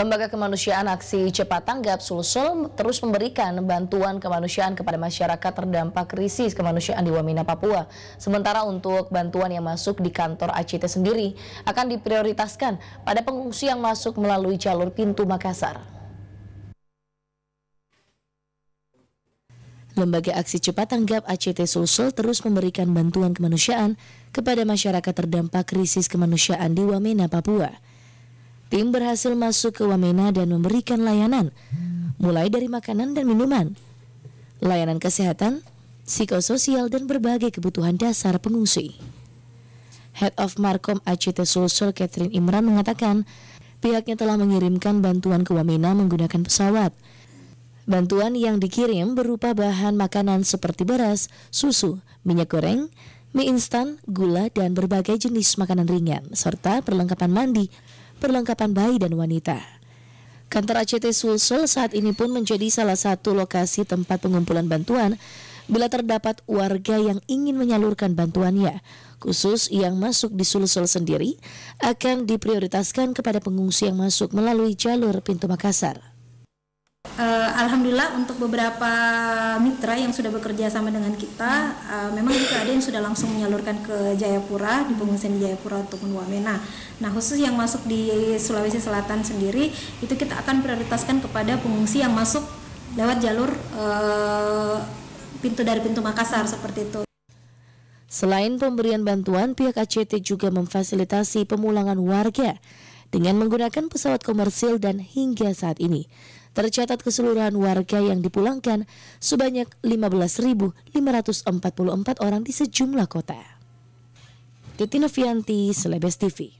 Lembaga Kemanusiaan Aksi Cepat Tanggap Sulsel terus memberikan bantuan kemanusiaan kepada masyarakat terdampak krisis kemanusiaan di Wamena, Papua. Sementara untuk bantuan yang masuk di kantor ACT sendiri akan diprioritaskan pada pengungsi yang masuk melalui jalur pintu Makassar. Lembaga Aksi Cepat Tanggap ACT Sulsel terus memberikan bantuan kemanusiaan kepada masyarakat terdampak krisis kemanusiaan di Wamena, Papua tim berhasil masuk ke Wamena dan memberikan layanan, mulai dari makanan dan minuman, layanan kesehatan, psikososial, dan berbagai kebutuhan dasar pengungsi. Head of Markom ACT Sulsel Catherine Imran mengatakan, pihaknya telah mengirimkan bantuan ke Wamena menggunakan pesawat. Bantuan yang dikirim berupa bahan makanan seperti beras, susu, minyak goreng, mie instan, gula, dan berbagai jenis makanan ringan, serta perlengkapan mandi perlengkapan bayi dan wanita. Kantor ACT Sulsel saat ini pun menjadi salah satu lokasi tempat pengumpulan bantuan bila terdapat warga yang ingin menyalurkan bantuannya. Khusus yang masuk di Sulsel sendiri akan diprioritaskan kepada pengungsi yang masuk melalui jalur pintu Makassar alhamdulillah untuk beberapa mitra yang sudah bekerja sama dengan kita uh, memang juga ada yang sudah langsung menyalurkan ke Jayapura di pengungsian di Jayapura ataupun Wamena. Nah, nah khusus yang masuk di Sulawesi Selatan sendiri itu kita akan prioritaskan kepada pengungsi yang masuk lewat jalur uh, pintu dari pintu Makassar seperti itu. Selain pemberian bantuan, pihak ACT juga memfasilitasi pemulangan warga dengan menggunakan pesawat komersil dan hingga saat ini tercatat keseluruhan warga yang dipulangkan sebanyak 15.544 orang di sejumlah kota. Titina Fianti, Selebes TV